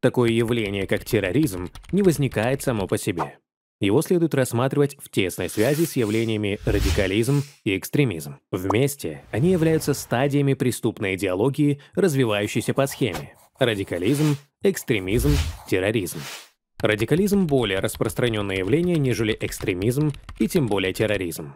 Такое явление, как терроризм, не возникает само по себе. Его следует рассматривать в тесной связи с явлениями радикализм и экстремизм. Вместе они являются стадиями преступной идеологии, развивающейся по схеме. Радикализм, экстремизм, терроризм. Радикализм – более распространенное явление, нежели экстремизм и тем более терроризм.